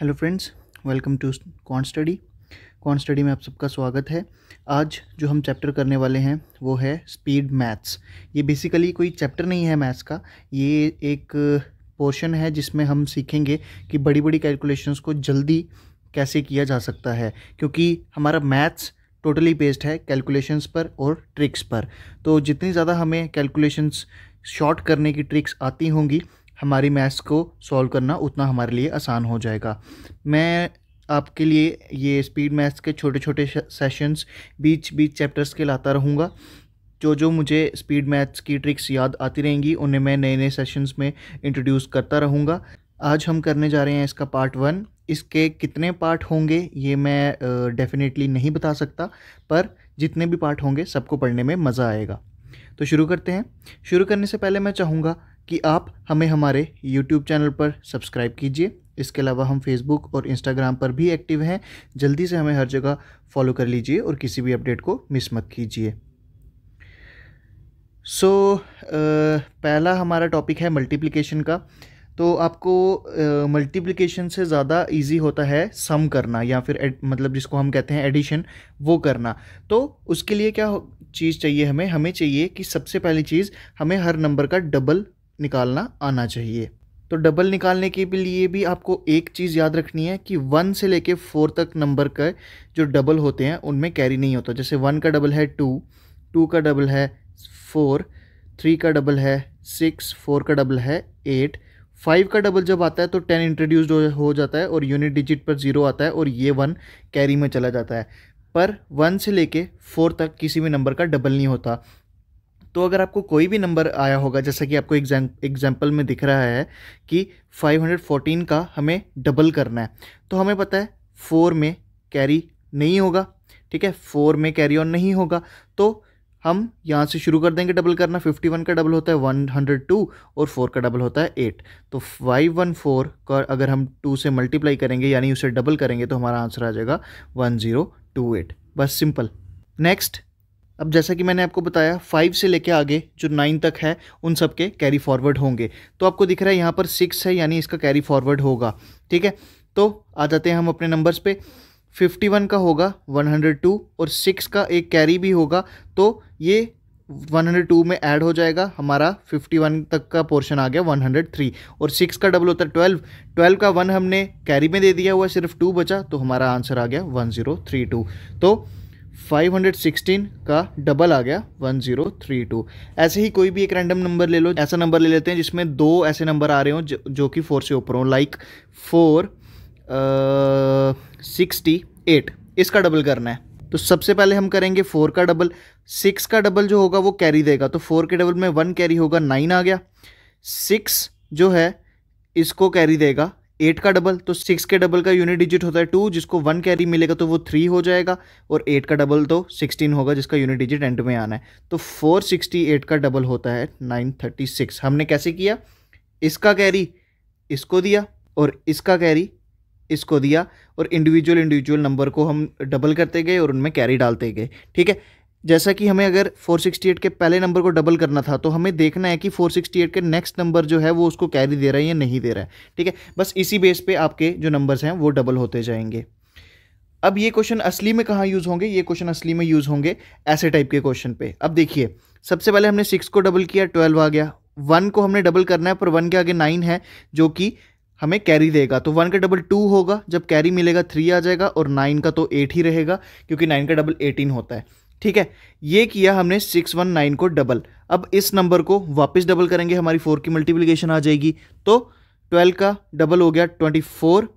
hello friends welcome to con study con study में आप सबका स्वागत है आज जो हम चैप्टर करने वाले हैं वो है स्पीड मैथ्स ये बेसिकली कोई चैप्टर नहीं है मैथ्स का ये एक पोर्शन है जिसमें हम सीखेंगे कि बड़ी बड़ी कैलकुलेशंस को जल्दी कैसे किया जा सकता है क्योंकि हमारा मैथ्स टोटली बेस्ड है कैलकुलेशंस पर और ट्रिक्स पर तो जितनी ज़्यादा हमें कैलकुलेशंस शॉर्ट करने की ट्रिक्स आती होंगी हमारी मैथ्स को सॉल्व करना उतना हमारे लिए आसान हो जाएगा मैं आपके लिए ये स्पीड मैथ्स के छोटे छोटे सेशंस बीच बीच चैप्टर्स के लाता रहूँगा जो जो मुझे स्पीड मैथ्स की ट्रिक्स याद आती रहेंगी उन्हें मैं नए नए सेशंस में इंट्रोड्यूस करता रहूँगा आज हम करने जा रहे हैं इसका पार्ट वन इसके कितने पार्ट होंगे ये मैं डेफिनेटली नहीं बता सकता पर जितने भी पार्ट होंगे सबको पढ़ने में मज़ा आएगा तो शुरू करते हैं शुरू करने से पहले मैं चाहूँगा कि आप हमें हमारे YouTube चैनल पर सब्सक्राइब कीजिए इसके अलावा हम Facebook और Instagram पर भी एक्टिव हैं जल्दी से हमें हर जगह फॉलो कर लीजिए और किसी भी अपडेट को मिस मत कीजिए सो so, पहला हमारा टॉपिक है मल्टीप्लिकेशन का तो आपको मल्टीप्लिकेशन से ज़्यादा इजी होता है सम करना या फिर एड, मतलब जिसको हम कहते हैं एडिशन वो करना तो उसके लिए क्या चीज़ चाहिए हमें हमें चाहिए कि सबसे पहली चीज़ हमें हर नंबर का डबल निकालना आना चाहिए तो डबल निकालने के लिए भी आपको एक चीज़ याद रखनी है कि वन से लेके फोर तक नंबर का जो डबल होते हैं उनमें कैरी नहीं होता जैसे वन का डबल है टू टू का डबल है फोर थ्री का डबल है सिक्स फोर का डबल है एट फाइव का डबल जब आता है तो टेन इंट्रोड्यूस्ड हो जाता है और यूनिट डिजिट पर ज़ीरो आता है और ये वन कैरी में चला जाता है पर वन से लेके फोर तक किसी भी नंबर का डबल नहीं होता तो अगर आपको कोई भी नंबर आया होगा जैसा कि आपको एग्जाम एग्जाम्पल में दिख रहा है कि 514 का हमें डबल करना है तो हमें पता है फोर में कैरी नहीं होगा ठीक है फोर में कैरी ऑन नहीं होगा तो हम यहाँ से शुरू कर देंगे डबल करना 51 का डबल होता है 102 और 4 का डबल होता है 8 तो 514 का अगर हम 2 से मल्टीप्लाई करेंगे यानी उसे डबल करेंगे तो हमारा आंसर आ जाएगा 1028 बस सिंपल नेक्स्ट अब जैसा कि मैंने आपको बताया फाइव से लेके आगे जो नाइन तक है उन सब के कैरी फॉरवर्ड होंगे तो आपको दिख रहा है यहाँ पर सिक्स है यानी इसका कैरी फॉरवर्ड होगा ठीक है तो आ जाते हैं हम अपने नंबर्स पे फिफ्टी वन का होगा वन हंड्रेड टू और सिक्स का एक कैरी भी होगा तो ये वन हंड्रेड टू में ऐड हो जाएगा हमारा फिफ्टी वन तक का पोर्शन आ गया वन हंड्रेड थ्री और सिक्स का डबल होता है ट्वेल्व ट्वेल्व का वन हमने कैरी में दे दिया हुआ सिर्फ टू बचा तो हमारा आंसर आ गया वन ज़ीरो थ्री टू तो 516 का डबल आ गया 1032 ऐसे ही कोई भी एक रैंडम नंबर ले लो ऐसा नंबर ले लेते हैं जिसमें दो ऐसे नंबर आ रहे हों जो, जो कि फोर से ऊपर हों लाइक फोर सिक्सटी एट इसका डबल करना है तो सबसे पहले हम करेंगे फोर का डबल सिक्स का डबल जो होगा वो कैरी देगा तो फोर के डबल में वन कैरी होगा नाइन आ गया सिक्स जो है इसको कैरी देगा एट का डबल तो सिक्स के डबल का यूनिट डिजिट होता है टू जिसको वन कैरी मिलेगा तो वो थ्री हो जाएगा और एट का डबल तो सिक्सटीन होगा जिसका यूनिट डिजिट एंड में आना है तो फोर सिक्सटी एट का डबल होता है नाइन थर्टी सिक्स हमने कैसे किया इसका कैरी इसको दिया और इसका कैरी इसको दिया और इंडिविजुअल इंडिविजुअल नंबर को हम डबल करते गए और उनमें कैरी डालते गए ठीक है जैसा कि हमें अगर 468 के पहले नंबर को डबल करना था तो हमें देखना है कि 468 के नेक्स्ट नंबर जो है वो उसको कैरी दे रहा है या नहीं दे रहा है ठीक है बस इसी बेस पे आपके जो नंबर्स हैं वो डबल होते जाएंगे अब ये क्वेश्चन असली में कहाँ यूज़ होंगे ये क्वेश्चन असली में यूज़ होंगे ऐसे टाइप के क्वेश्चन पे अब देखिए सबसे पहले हमने सिक्स को डबल किया ट्वेल्व आ गया वन को हमने डबल करना है पर वन के आगे नाइन है जो कि हमें कैरी देगा तो वन का डबल टू होगा जब कैरी मिलेगा थ्री आ जाएगा और नाइन का तो एट ही रहेगा क्योंकि नाइन का डबल एटीन होता है ठीक है ये किया हमने सिक्स वन नाइन को डबल अब इस नंबर को वापस डबल करेंगे हमारी फोर की मल्टीप्लिकेशन आ जाएगी तो ट्वेल्व का डबल हो गया ट्वेंटी फोर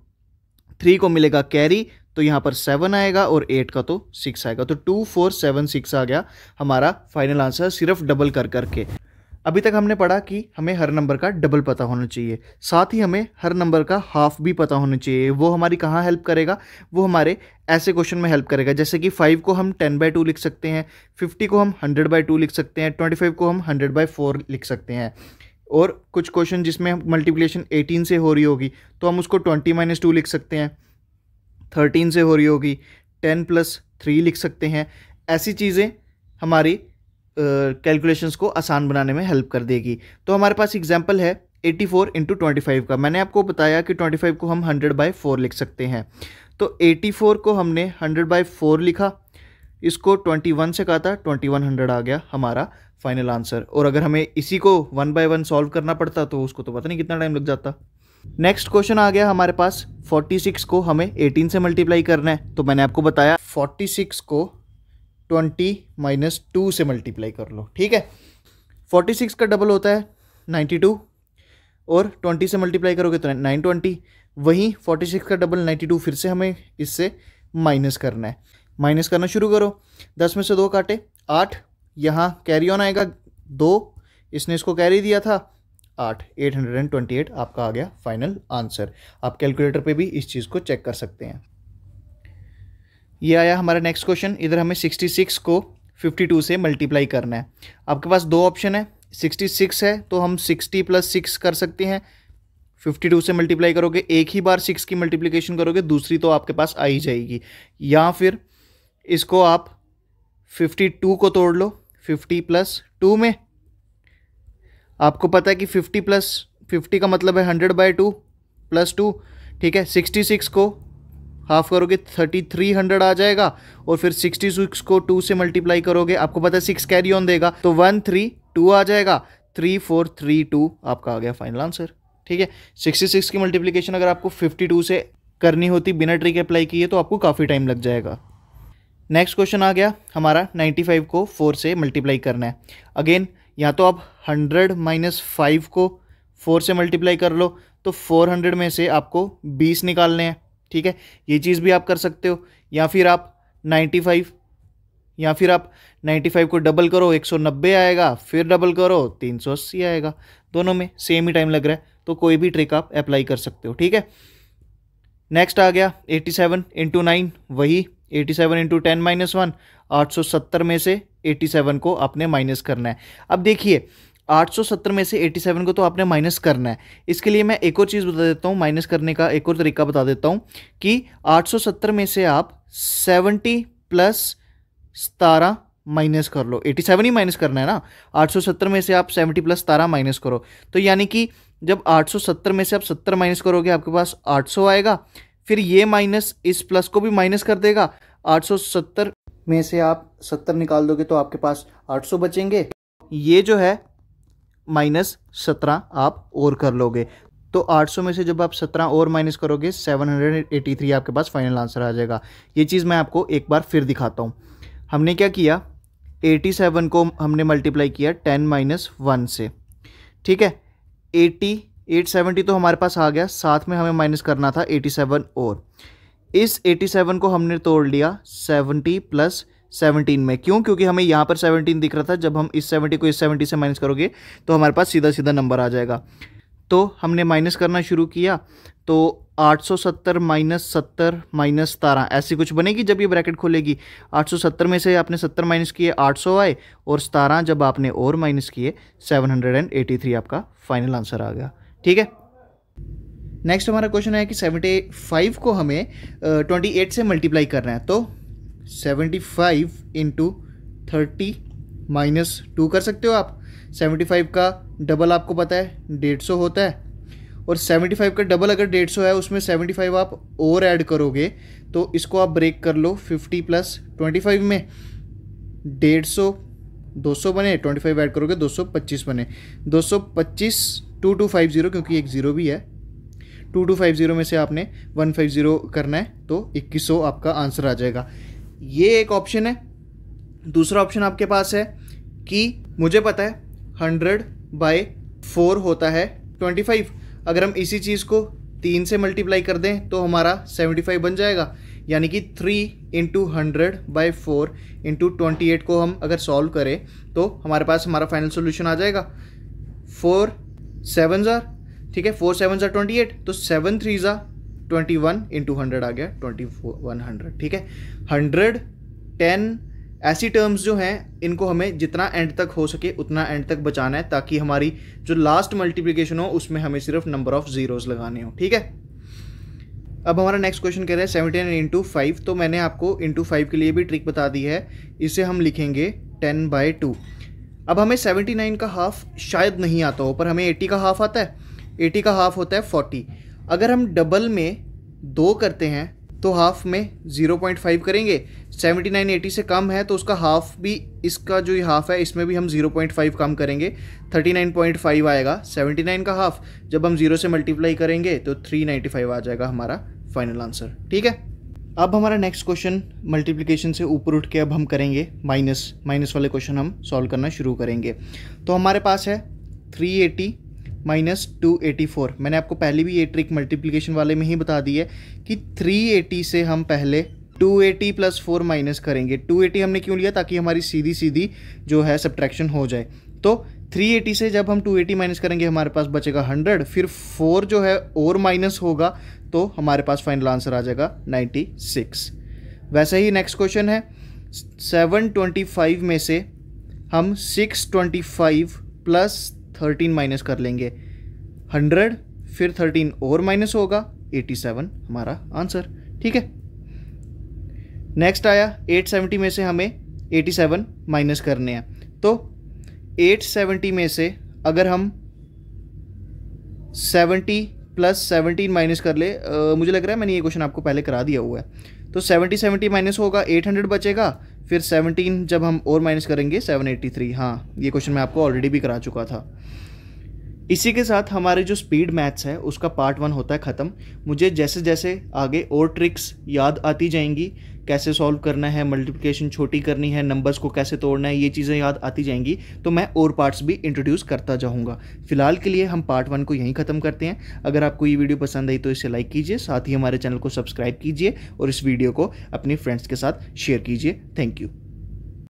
थ्री को मिलेगा कैरी तो यहाँ पर सेवन आएगा और एट का तो सिक्स आएगा तो टू फोर सेवन सिक्स आ गया हमारा फाइनल आंसर सिर्फ डबल कर करके अभी तक हमने पढ़ा कि हमें हर नंबर का डबल पता होना चाहिए साथ ही हमें हर नंबर का हाफ भी पता होना चाहिए वो हमारी कहाँ हेल्प करेगा वो हमारे ऐसे क्वेश्चन में हेल्प करेगा जैसे कि फाइव को हम टेन बाई टू लिख सकते हैं फिफ्टी को हम हंड्रेड बाई टू लिख सकते हैं ट्वेंटी फाइव को हम हंड्रेड बाई फोर लिख सकते हैं और कुछ क्वेश्चन जिसमें मल्टीप्लिकेशन एटीन से हो रही होगी तो हम उसको ट्वेंटी माइनस टू लिख सकते हैं थर्टीन से हो रही होगी टेन प्लस थ्री लिख सकते हैं ऐसी चीज़ें हमारी कैलकुलेशंस को आसान बनाने में हेल्प कर देगी तो हमारे पास एग्जाम्पल है 84 फोर इंटू का मैंने आपको बताया कि 25 को हम 100 बाई फोर लिख सकते हैं तो 84 को हमने 100 बाई फोर लिखा इसको 21 से कहा था 2100 आ गया हमारा फाइनल आंसर और अगर हमें इसी को वन बाय वन सॉल्व करना पड़ता तो उसको तो पता नहीं कितना टाइम लग जाता नेक्स्ट क्वेश्चन आ गया हमारे पास 46 को हमें 18 से मल्टीप्लाई करना है तो मैंने आपको बताया 46 को ट्वेंटी माइनस टू से मल्टीप्लाई कर लो ठीक है फोर्टी सिक्स का डबल होता है नाइन्टी टू और ट्वेंटी से मल्टीप्लाई करोगे तो नाइन ट्वेंटी वहीं फोर्टी सिक्स का डबल नाइन्टी टू फिर से हमें इससे माइनस करना है माइनस करना शुरू करो दस में से दो काटे आठ यहाँ कैरी ऑन आएगा दो इसने इसको कैरी दिया था आठ eight hundred and twenty eight आपका आ गया फाइनल आंसर आप कैलकुलेटर पे भी इस चीज़ को चेक कर सकते हैं ये आया हमारा नेक्स्ट क्वेश्चन इधर हमें 66 को 52 से मल्टीप्लाई करना है आपके पास दो ऑप्शन है 66 है तो हम 60 प्लस सिक्स कर सकते हैं 52 से मल्टीप्लाई करोगे एक ही बार सिक्स की मल्टीप्लीकेशन करोगे दूसरी तो आपके पास आ ही जाएगी या फिर इसको आप 52 को तोड़ लो 50 प्लस टू में आपको पता है कि 50 प्लस 50 का मतलब है 100 बाय टू प्लस टू ठीक है 66 को हाफ करोगे थर्टी थ्री हंड्रेड आ जाएगा और फिर सिक्सटी सिक्स को टू से मल्टीप्लाई करोगे आपको पता है सिक्स कैरी ऑन देगा तो वन थ्री टू आ जाएगा थ्री फोर थ्री टू आपका आ गया फाइनल आंसर ठीक है सिक्सटी सिक्स की मल्टीप्लीकेशन अगर आपको फिफ्टी टू से करनी होती बिना ट्रिक अप्लाई किए तो आपको काफ़ी टाइम लग जाएगा नेक्स्ट क्वेश्चन आ गया हमारा 95 को 4 से मल्टीप्लाई करना है अगेन या तो आप 100 माइनस फाइव को 4 से मल्टीप्लाई कर लो तो 400 में से आपको 20 निकालने हैं ठीक है ये चीज़ भी आप कर सकते हो या फिर आप 95 या फिर आप 95 को डबल करो 190 आएगा फिर डबल करो 380 आएगा दोनों में सेम ही टाइम लग रहा है तो कोई भी ट्रिक आप अप्लाई कर सकते हो ठीक है नेक्स्ट आ गया 87 सेवन इंटू नाइन वही 87 seven into ten minus one आठ में से 87 को आपने माइनस करना है अब देखिए 870 में से 87 को तो आपने माइनस करना है इसके लिए मैं एक और चीज़ बता देता हूँ माइनस करने का एक और तरीका बता देता हूँ कि 870 में से आप 70 प्लस सतारह माइनस कर लो 87 ही माइनस करना है ना 870 में से आप 70 प्लस सतारह माइनस करो तो यानी कि जब 870 में से आप 70 माइनस करोगे आपके पास 800 आएगा फिर ये माइनस इस प्लस को भी माइनस कर देगा आठ में से आप सत्तर निकाल दोगे तो आपके पास आठ बचेंगे ये जो है माइनस सत्रह आप और कर लोगे तो 800 में से जब आप 17 और माइनस करोगे 783 आपके पास फाइनल आंसर आ जाएगा ये चीज़ मैं आपको एक बार फिर दिखाता हूँ हमने क्या किया 87 को हमने मल्टीप्लाई किया 10 माइनस वन से ठीक है 80 870 तो हमारे पास आ गया साथ में हमें माइनस करना था 87 और इस 87 को हमने तोड़ लिया 70 प्लस सेवनटीन में क्यों क्योंकि हमें यहाँ पर सेवनटीन दिख रहा था जब हम इस सेवनटी को इस सेवनटी से माइनस करोगे तो हमारे पास सीधा सीधा नंबर आ जाएगा तो हमने माइनस करना शुरू किया तो 870 माइनस सत्तर माइनस सतारह ऐसी कुछ बनेगी जब ये ब्रैकेट खोलेगी 870 में से आपने 70 माइनस किए 800 आए और सतारह जब आपने और माइनस किए 783 आपका फाइनल आंसर आ गया ठीक है नेक्स्ट हमारा क्वेश्चन है कि 75 को हमें 28 से मल्टीप्लाई करना है तो seventy five into thirty minus two कर सकते हो आप सेवेंटी फाइव का डबल आपको पता है डेढ़ सौ होता है और सेवेंटी फाइव का डबल अगर डेढ़ सौ है उसमें सेवेंटी फाइव आप और ऐड करोगे तो इसको आप ब्रेक कर लो फिफ्टी प्लस ट्वेंटी फाइव में डेढ़ सौ दो सौ बने ट्वेंटी फाइव ऐड करोगे दो सौ पच्चीस बने दो सौ पच्चीस टू टू फाइव ज़ीरो क्योंकि एक ज़ीरो भी है टू टू फाइव ज़ीरो में से आपने वन फाइव ज़ीरो करना है तो इक्कीस सौ आपका आंसर आ जाएगा ये एक ऑप्शन है दूसरा ऑप्शन आपके पास है कि मुझे पता है हंड्रेड बाई फोर होता है ट्वेंटी फाइव अगर हम इसी चीज़ को तीन से मल्टीप्लाई कर दें तो हमारा सेवेंटी फाइव बन जाएगा यानी कि three into hundred by four into twenty eight को हम अगर सॉल्व करें तो हमारे पास हमारा फाइनल सोल्यूशन आ जाएगा फोर सेवन ज़ार ठीक है फोर सेवन ज़ार ट्वेंटी एट तो सेवन थ्री ज़ा ट्वेंटी वन इंटू हंड्रेड आ गया ट्वेंटी वन हंड्रेड ठीक है हंड्रेड टेन ऐसी टर्म्स जो हैं इनको हमें जितना एंड तक हो सके उतना एंड तक बचाना है ताकि हमारी जो लास्ट मल्टीप्लीकेशन हो उसमें हमें सिर्फ नंबर ऑफ ज़ीरोज लगाने हो ठीक है अब हमारा नेक्स्ट क्वेश्चन कह रहा है सेवनटीन इंटू फाइव तो मैंने आपको इंटू फाइव के लिए भी ट्रिक बता दी है इसे हम लिखेंगे टेन बाई टू अब हमें सेवेंटी नाइन का हाफ शायद नहीं आता हो पर हमें एटी का हाफ आता है एटी का हाफ होता है फोर्टी अगर हम डबल में दो करते हैं तो हाफ में ज़ीरो पॉइंट फाइव करेंगे सेवेंटी नाइन एटी से कम है तो उसका हाफ भी इसका जो हाफ है इसमें भी हम ज़ीरो पॉइंट फाइव कम करेंगे थर्टी नाइन पॉइंट फाइव आएगा सेवेंटी नाइन का हाफ जब हम ज़ीरो से मल्टीप्लाई करेंगे तो थ्री नाइन्टी फाइव आ जाएगा हमारा फाइनल आंसर ठीक है अब हमारा नेक्स्ट क्वेश्चन मल्टीप्लिकेशन से ऊपर उठ के अब हम करेंगे माइनस माइनस वाले क्वेश्चन हम सॉल्व करना शुरू करेंगे तो हमारे पास है three eighty minus two eighty four मैंने आपको पहले भी ये ट्रिक मल्टीप्लीकेशन वाले में ही बता दी है कि थ्री एटी से हम पहले two eighty plus four minus करेंगे टू एटी हमने क्यों लिया ताकि हमारी सीधी सीधी जो है सब्ट्रैक्शन हो जाए तो 380 से जब हम 280 माइनस करेंगे हमारे पास बचेगा 100 फिर 4 जो है और माइनस होगा तो हमारे पास फाइनल आंसर आ जाएगा 96 वैसे ही नेक्स्ट क्वेश्चन है 725 में से हम 625 प्लस थर्टीन माइनस कर लेंगे हंड्रेड फिर थर्टीन और माइनस होगा एटी सेवन हमारा आंसर ठीक है नेक्स्ट आया एट सेवेंटी में से हमें एटी सेवन माइनस करने हैं तो एट सेवेंटी में से अगर हम सेवेंटी प्लस सेवनटीन माइनस कर ले आ, मुझे लग रहा है मैंने ये क्वेश्चन आपको पहले करा दिया हुआ है तो सेवेंटी सेवेंटी माइनस होगा एट हंड्रेड बचेगा फिर 17 जब हम और माइनस करेंगे 783 हाँ ये क्वेश्चन मैं आपको ऑलरेडी भी करा चुका था इसी के साथ हमारे जो स्पीड मैथ्स है उसका पार्ट वन होता है ख़त्म मुझे जैसे जैसे आगे और ट्रिक्स याद आती जाएंगी कैसे सॉल्व करना है मल्टीप्लिकेशन छोटी करनी है नंबर्स को कैसे तोड़ना है ये चीज़ें याद आती जाएंगी तो मैं और पार्ट्स भी इंट्रोड्यूस करता जाऊँगा फिलहाल के लिए हम पार्ट वन को यहीं ख़त्म करते हैं अगर आपको ये वीडियो पसंद आई तो इसे लाइक कीजिए साथ ही हमारे चैनल को सब्सक्राइब कीजिए और इस वीडियो को अपने फ्रेंड्स के साथ शेयर कीजिए थैंक यू